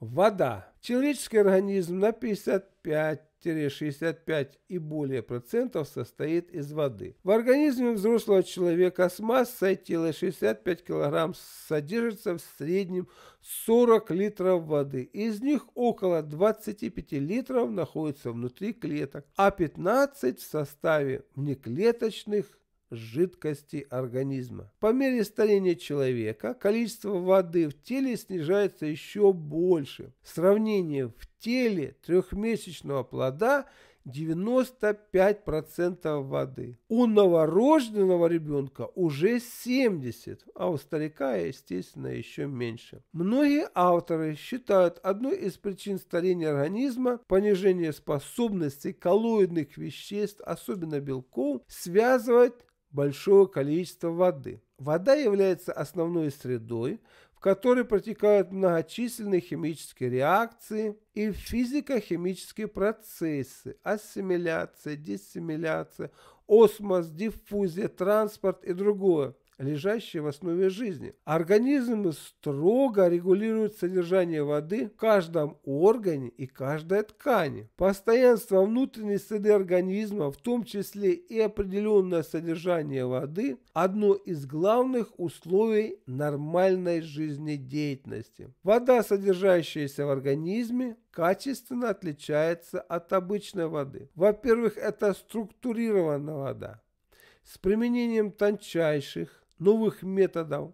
Вода. Человеческий организм на 55-65 и более процентов состоит из воды. В организме взрослого человека с массой тела 65 кг содержится в среднем 40 литров воды. Из них около 25 литров находится внутри клеток, а 15 в составе внеклеточных жидкости организма. По мере старения человека количество воды в теле снижается еще больше. Сравнение в теле трехмесячного плода 95% воды. У новорожденного ребенка уже 70%, а у старика, естественно, еще меньше. Многие авторы считают одной из причин старения организма понижение способности коллоидных веществ, особенно белков, связывать большого количества воды. Вода является основной средой, в которой протекают многочисленные химические реакции и физико-химические процессы – ассимиляция, диссимиляция, осмос, диффузия, транспорт и другое лежащие в основе жизни. Организм строго регулирует содержание воды в каждом органе и каждой ткани. Постоянство внутренней среды организма, в том числе и определенное содержание воды, одно из главных условий нормальной жизнедеятельности. Вода, содержащаяся в организме, качественно отличается от обычной воды. Во-первых, это структурированная вода с применением тончайших новых методов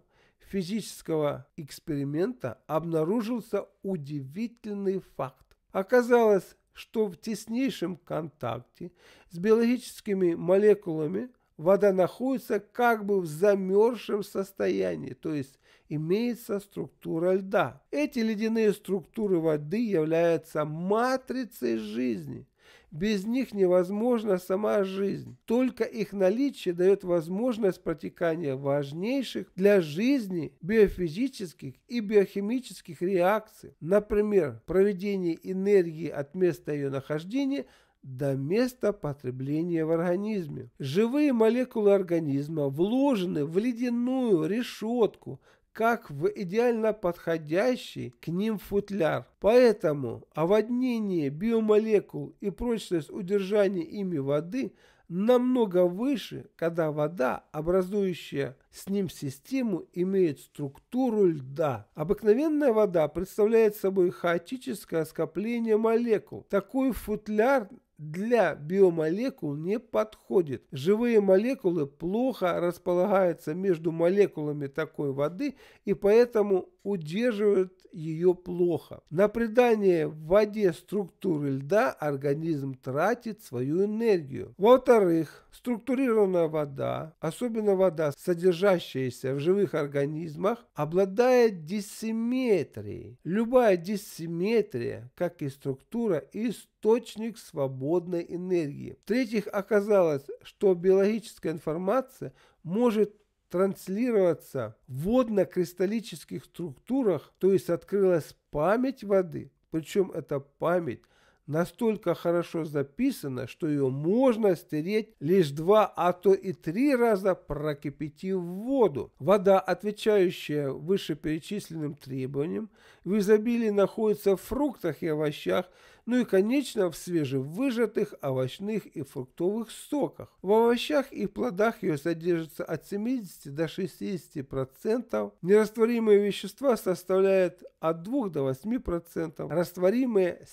физического эксперимента обнаружился удивительный факт. Оказалось, что в теснейшем контакте с биологическими молекулами вода находится как бы в замерзшем состоянии, то есть имеется структура льда. Эти ледяные структуры воды являются матрицей жизни – без них невозможна сама жизнь. Только их наличие дает возможность протекания важнейших для жизни биофизических и биохимических реакций, например, проведение энергии от места ее нахождения до места потребления в организме. Живые молекулы организма вложены в ледяную решетку, как в идеально подходящий к ним футляр. Поэтому оводнение биомолекул и прочность удержания ими воды намного выше, когда вода, образующая с ним систему, имеет структуру льда. Обыкновенная вода представляет собой хаотическое скопление молекул. Такой футляр для биомолекул не подходит. Живые молекулы плохо располагаются между молекулами такой воды и поэтому удерживают ее плохо. На придание в воде структуры льда организм тратит свою энергию. Во-вторых, структурированная вода, особенно вода, содержащаяся в живых организмах, обладает диссимметрией. Любая диссимметрия, как и структура, источник свободной энергии. В-третьих, оказалось, что биологическая информация может транслироваться в водно-кристаллических структурах, то есть открылась память воды, причем эта память настолько хорошо записано, что ее можно стереть лишь два, а то и три раза прокипятив воду. Вода, отвечающая вышеперечисленным требованиям, в изобилии находится в фруктах и овощах, ну и, конечно, в свежевыжатых овощных и фруктовых соках. В овощах и плодах ее содержится от 70 до 60%, процентов, нерастворимые вещества составляют от 2 до 8%, растворимые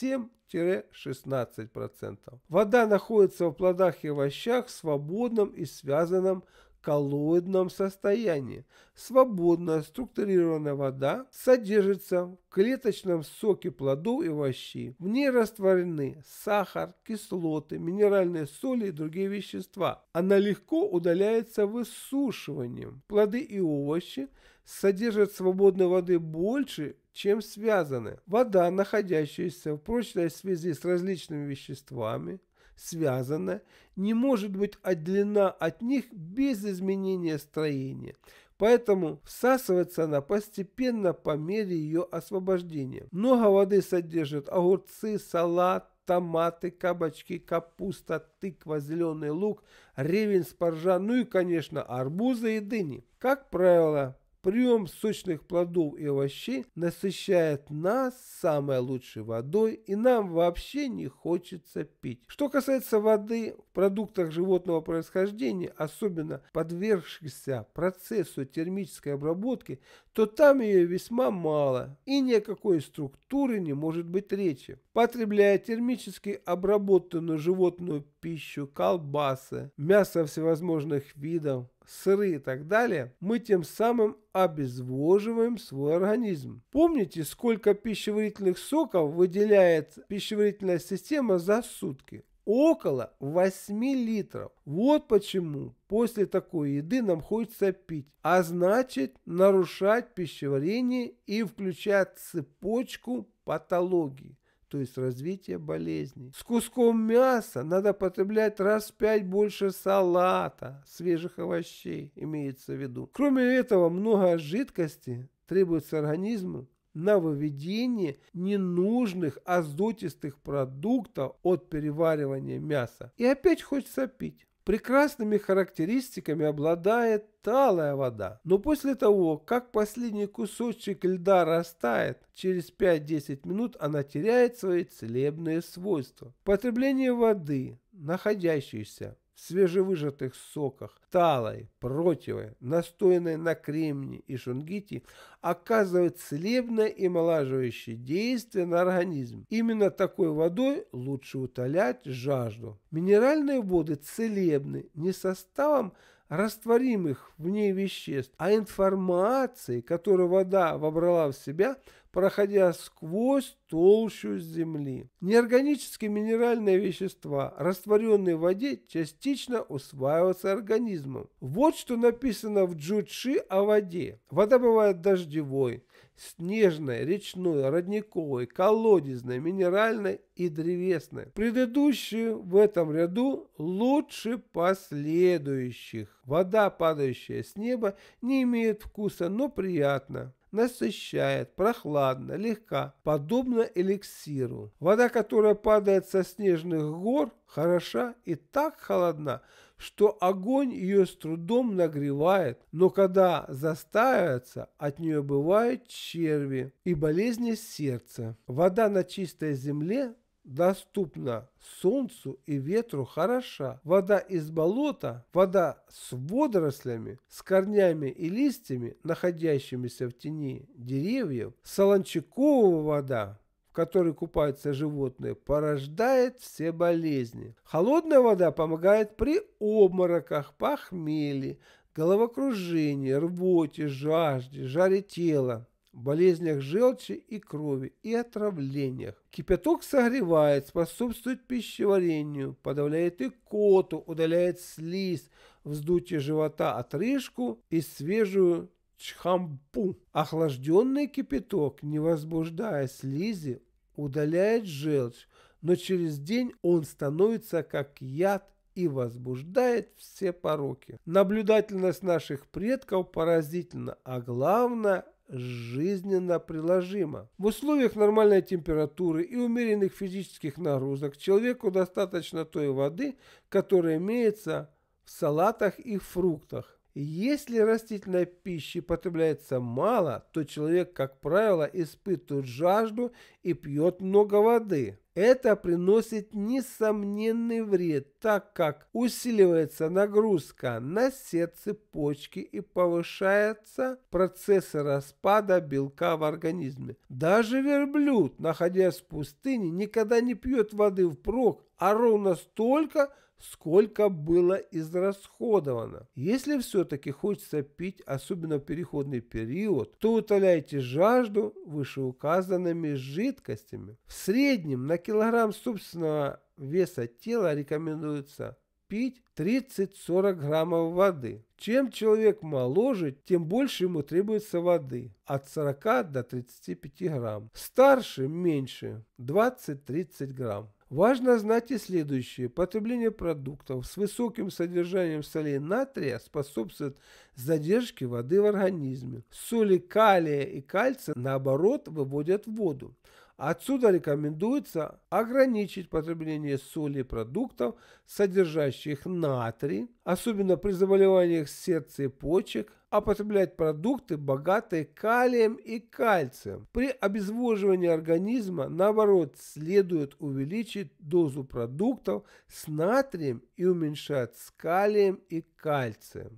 7 10-16%. Вода находится в плодах и овощах в свободном и связанном коллоидном состоянии. Свободная структурированная вода содержится в клеточном соке плодов и овощей. В ней растворены сахар, кислоты, минеральные соли и другие вещества. Она легко удаляется высушиванием. Плоды и овощи содержат свободной воды больше, чем связаны вода, находящаяся в прочной связи с различными веществами, связана, не может быть отделена от них без изменения строения, поэтому всасывается она постепенно по мере ее освобождения. Много воды содержит огурцы, салат, томаты, кабачки, капуста, тыква, зеленый лук, ревень, спаржа, ну и, конечно, арбузы и дыни. Как правило, Прием сочных плодов и овощей насыщает нас самой лучшей водой, и нам вообще не хочется пить. Что касается воды, в продуктах животного происхождения, особенно подвергшихся процессу термической обработки, то там ее весьма мало, и ни о какой структуре не может быть речи. Потребляя термически обработанную животную пищу, колбасы, мясо всевозможных видов, сыры и так далее, мы тем самым обезвоживаем свой организм. Помните, сколько пищеварительных соков выделяет пищеварительная система за сутки? около 8 литров. Вот почему после такой еды нам хочется пить, а значит нарушать пищеварение и включать цепочку патологии то есть развитие болезней. С куском мяса надо потреблять раз в пять больше салата, свежих овощей имеется в виду. Кроме этого, много жидкости требуется организму на выведение ненужных азотистых продуктов от переваривания мяса. И опять хочется пить. Прекрасными характеристиками обладает талая вода, но после того, как последний кусочек льда растает, через 5-10 минут она теряет свои целебные свойства. Потребление воды, находящейся свежевыжатых соках, талой, противой, настойной на кремне и шунгите оказывает целебное и омолаживающее действие на организм. Именно такой водой лучше утолять жажду. Минеральные воды целебны не составом растворимых в ней веществ, а информации, которую вода вобрала в себя, проходя сквозь толщу земли. Неорганические минеральные вещества, растворенные в воде, частично усваиваются организмом. Вот что написано в Джучи о воде. Вода бывает дождевой, снежной, речной, родниковой, колодезной, минеральной и древесной. Предыдущие в этом ряду лучше последующих. Вода, падающая с неба, не имеет вкуса, но приятна насыщает, прохладно, легка, подобно эликсиру. Вода, которая падает со снежных гор, хороша и так холодна, что огонь ее с трудом нагревает, но когда застаивается, от нее бывают черви и болезни сердца. Вода на чистой земле доступна солнцу и ветру хороша. Вода из болота, вода с водорослями, с корнями и листьями, находящимися в тени деревьев, солончаковая вода, которой купаются животные, порождает все болезни. Холодная вода помогает при обмороках, похмелье, головокружении, рвоте, жажде, жаре тела болезнях желчи и крови и отравлениях. Кипяток согревает, способствует пищеварению, подавляет икоту, удаляет слизь, вздутие живота, отрыжку и свежую чхампу. Охлажденный кипяток, не возбуждая слизи, удаляет желчь, но через день он становится как яд и возбуждает все пороки. Наблюдательность наших предков поразительна, а главное жизненно приложима. В условиях нормальной температуры и умеренных физических нагрузок человеку достаточно той воды, которая имеется в салатах и фруктах. Если растительной пищи потребляется мало, то человек, как правило, испытывает жажду и пьет много воды. Это приносит несомненный вред, так как усиливается нагрузка на сердце, почки и повышается процесс распада белка в организме. Даже верблюд, находясь в пустыне, никогда не пьет воды впрок, а ровно столько – сколько было израсходовано. Если все-таки хочется пить, особенно в переходный период, то утоляйте жажду вышеуказанными жидкостями. В среднем на килограмм собственного веса тела рекомендуется пить 30-40 граммов воды. Чем человек моложе, тем больше ему требуется воды от 40 до 35 грамм. Старше меньше 20-30 грамм. Важно знать и следующее. Потребление продуктов с высоким содержанием солей натрия способствует задержке воды в организме. Соли калия и кальция, наоборот, выводят воду. Отсюда рекомендуется ограничить потребление соли и продуктов, содержащих натрий, особенно при заболеваниях сердца и почек, а потреблять продукты, богатые калием и кальцием. При обезвоживании организма, наоборот, следует увеличить дозу продуктов с натрием и уменьшать с калием и кальцием.